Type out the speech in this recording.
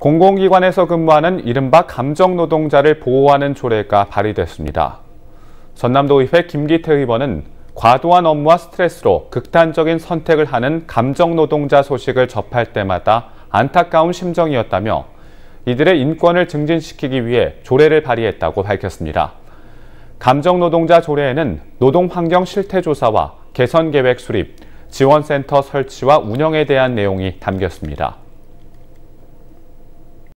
공공기관에서 근무하는 이른바 감정노동자를 보호하는 조례가 발의됐습니다. 전남도의회 김기태 의원은 과도한 업무와 스트레스로 극단적인 선택을 하는 감정노동자 소식을 접할 때마다 안타까운 심정이었다며 이들의 인권을 증진시키기 위해 조례를 발의했다고 밝혔습니다. 감정노동자 조례에는 노동환경 실태조사와 개선계획 수립, 지원센터 설치와 운영에 대한 내용이 담겼습니다.